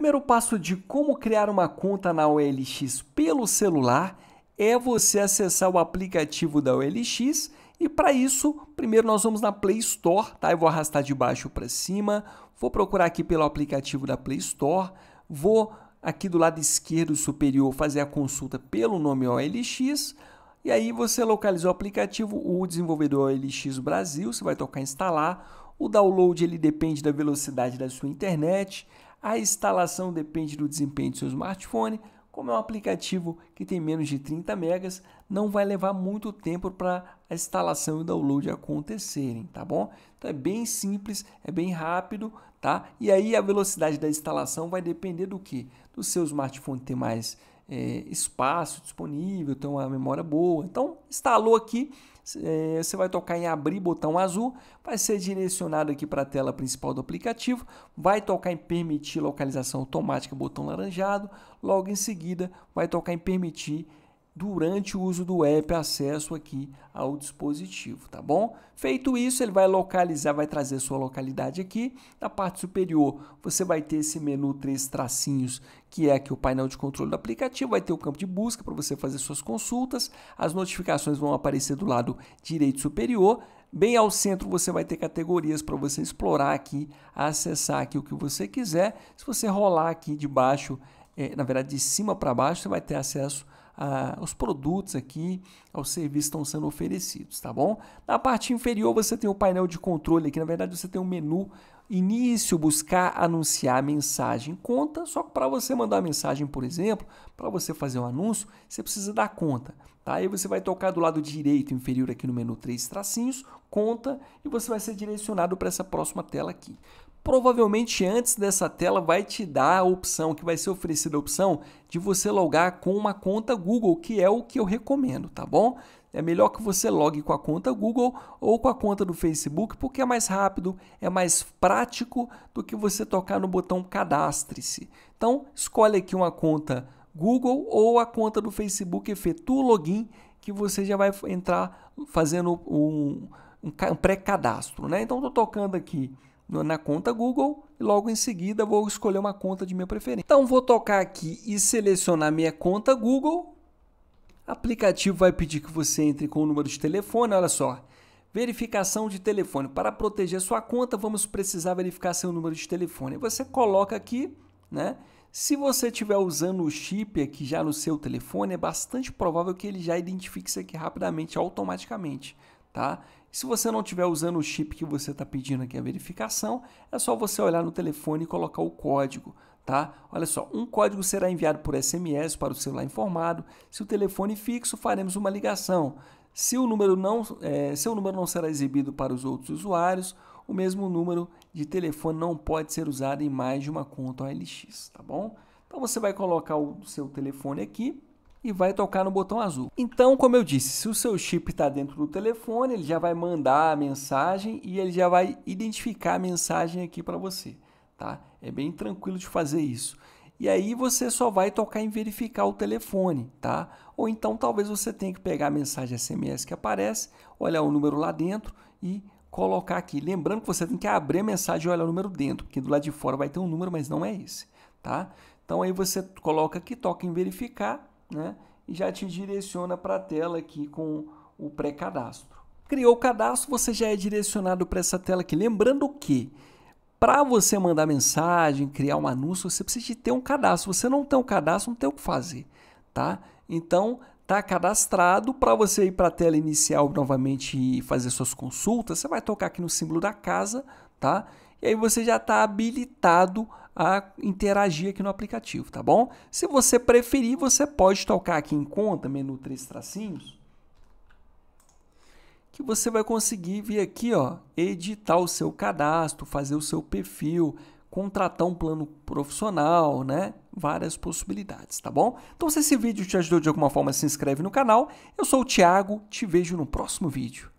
primeiro passo de como criar uma conta na OLX pelo celular é você acessar o aplicativo da OLX e para isso, primeiro nós vamos na Play Store, tá? Eu vou arrastar de baixo para cima, vou procurar aqui pelo aplicativo da Play Store, vou aqui do lado esquerdo superior fazer a consulta pelo nome OLX, e aí você localiza o aplicativo, o desenvolvedor OLX Brasil, você vai tocar instalar. O download ele depende da velocidade da sua internet. A instalação depende do desempenho do seu smartphone. Como é um aplicativo que tem menos de 30 megas, não vai levar muito tempo para a instalação e o download acontecerem, tá bom? Então é bem simples, é bem rápido, tá? E aí a velocidade da instalação vai depender do que? Do seu smartphone ter mais é, espaço disponível, tem uma memória boa. Então, instalou aqui, é, você vai tocar em abrir botão azul, vai ser direcionado aqui para a tela principal do aplicativo, vai tocar em permitir localização automática, botão laranjado, logo em seguida vai tocar em permitir durante o uso do app acesso aqui ao dispositivo, tá bom? Feito isso, ele vai localizar, vai trazer sua localidade aqui. Na parte superior, você vai ter esse menu três tracinhos, que é aqui o painel de controle do aplicativo, vai ter o campo de busca para você fazer suas consultas. As notificações vão aparecer do lado direito superior. Bem ao centro você vai ter categorias para você explorar aqui, acessar aqui o que você quiser. Se você rolar aqui de baixo, é, na verdade de cima para baixo, você vai ter acesso a, os produtos aqui, os serviços estão sendo oferecidos, tá bom? Na parte inferior você tem o painel de controle aqui, na verdade você tem o um menu início, buscar anunciar mensagem, conta, só que para você mandar mensagem, por exemplo, para você fazer um anúncio, você precisa dar conta. Tá? Aí você vai tocar do lado direito inferior aqui no menu três tracinhos, conta, e você vai ser direcionado para essa próxima tela aqui provavelmente antes dessa tela vai te dar a opção, que vai ser oferecida a opção de você logar com uma conta Google, que é o que eu recomendo, tá bom? É melhor que você logue com a conta Google ou com a conta do Facebook, porque é mais rápido, é mais prático do que você tocar no botão cadastre-se. Então, escolhe aqui uma conta Google ou a conta do Facebook, efetua o login, que você já vai entrar fazendo um, um pré-cadastro, né? Então, estou tocando aqui na conta Google e logo em seguida vou escolher uma conta de minha preferência. Então vou tocar aqui e selecionar minha conta Google. O aplicativo vai pedir que você entre com o número de telefone, olha só. Verificação de telefone. Para proteger sua conta, vamos precisar verificar seu número de telefone. Você coloca aqui, né? Se você estiver usando o chip aqui já no seu telefone, é bastante provável que ele já identifique isso aqui rapidamente, automaticamente, tá? Se você não estiver usando o chip que você está pedindo aqui a verificação, é só você olhar no telefone e colocar o código, tá? Olha só, um código será enviado por SMS para o celular informado. Se o telefone fixo, faremos uma ligação. Se o número não, é, o número não será exibido para os outros usuários, o mesmo número de telefone não pode ser usado em mais de uma conta OLX, tá bom? Então você vai colocar o seu telefone aqui, e vai tocar no botão azul. Então, como eu disse, se o seu chip está dentro do telefone, ele já vai mandar a mensagem e ele já vai identificar a mensagem aqui para você, tá? É bem tranquilo de fazer isso. E aí você só vai tocar em verificar o telefone, tá? Ou então talvez você tenha que pegar a mensagem SMS que aparece, olhar o número lá dentro e colocar aqui. Lembrando que você tem que abrir a mensagem e olhar o número dentro, porque do lado de fora vai ter um número, mas não é esse, tá? Então aí você coloca aqui, toca em verificar né? E já te direciona para a tela aqui com o pré-cadastro. Criou o cadastro, você já é direcionado para essa tela aqui. Lembrando que para você mandar mensagem, criar um anúncio, você precisa de ter um cadastro. Você não tem um cadastro, não tem o que fazer, tá? Então, tá cadastrado para você ir para a tela inicial novamente e fazer suas consultas. Você vai tocar aqui no símbolo da casa, tá? E aí você já está habilitado a interagir aqui no aplicativo, tá bom? Se você preferir, você pode tocar aqui em conta, menu três tracinhos, que você vai conseguir vir aqui, ó, editar o seu cadastro, fazer o seu perfil, contratar um plano profissional, né? Várias possibilidades, tá bom? Então, se esse vídeo te ajudou de alguma forma, se inscreve no canal. Eu sou o Thiago, te vejo no próximo vídeo.